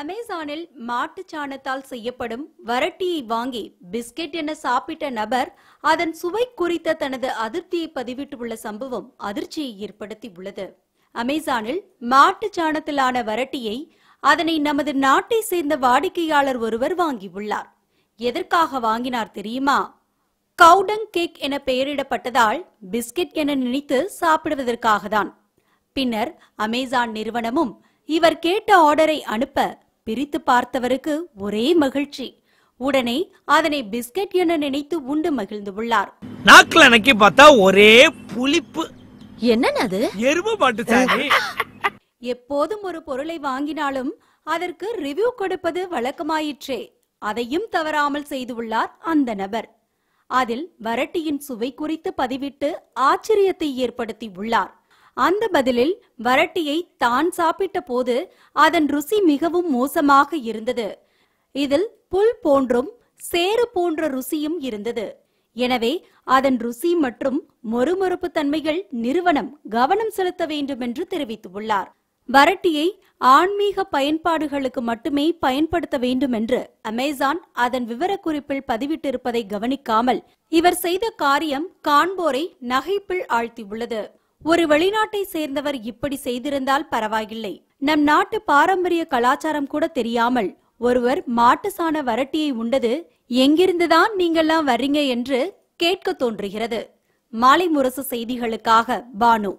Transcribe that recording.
அமேசானில் மாட்டுச் சாணத்தால் செய்யப்படும் வரட்டியை வாங்கி பிஸ்கெட் என சாப்பிட்ட நபர் அதன் சுவை குறித்த தனது அதிருப்தியை பதிவிட்டுள்ள சம்பவம் அதிர்ச்சியை ஏற்படுத்தி உள்ளது அமேசானில் மாட்டுச் சாணத்திலான வரட்டியை அதனை நமது நாட்டை சேர்ந்த வாடிக்கையாளர் ஒருவர் வாங்கியுள்ளார் எதற்காக வாங்கினார் தெரியுமா கவுடங் கேக் என பெயரிடப்பட்டதால் பிஸ்கெட் என நினைத்து சாப்பிடுவதற்காக தான் பின்னர் அமேசான் நிறுவனமும் இவர் கேட்ட ஆர்டரை அனுப்ப பிரித்து பார்த்தவருக்கு ஒரே மகிழ்ச்சி உடனே அதனை பிஸ்கட் என நினைத்து உண்டு மகிழ்ந்து உள்ளார் நாக்கில் நக்கி பார்த்தா ஒரே புளிப்பு என்னன்னு அது எருமை பாட்டு எப்போதும் ஒரு பொருளை வாங்கினாலும் அதற்கு ரிவ்யூ கொடுப்பது வழக்கமாயிற்றே அதையும் தவறாமல் செய்துள்ளார் அந்த நபர் அதில் வரட்டியின் சுவை குறித்து பதிவிட்டு ஆச்சரியத்தை ஏற்படுத்தி உள்ளார் அந்த பதிலில் வரட்டியை தான் சாப்பிட்ட போது அதன் ருசி மிகவும் மோசமாக இருந்தது இதில் புல் போன்றும் சேறு போன்ற ருசியும் இருந்தது எனவே அதன் ருசி மற்றும் மறுமறுப்பு தன்மைகள் நிறுவனம் கவனம் செலுத்த வேண்டும் என்று தெரிவித்துள்ளார் வரட்டியை ஆன்மீக பயன்பாடுகளுக்கு மட்டுமே பயன்படுத்த வேண்டும் என்று அமேசான் அதன் விவரக்குறிப்பில் பதிவிட்டிருப்பதை கவனிக்காமல் இவர் செய்த காரியம் காண்போரை நகைப்பில் ஆழ்த்தியுள்ளது ஒரு வெளிநாட்டை சேர்ந்தவர் இப்படி செய்திருந்தால் பரவாயில்லை நம் நாட்டு பாரம்பரிய கலாச்சாரம் கூட தெரியாமல் ஒருவர் மாட்டு சாண வரட்டியை உண்டது எங்கிருந்துதான் நீங்கெல்லாம் வர்றீங்க என்று கேட்க தோன்றுகிறது மாலை முரசு செய்திகளுக்காக பானு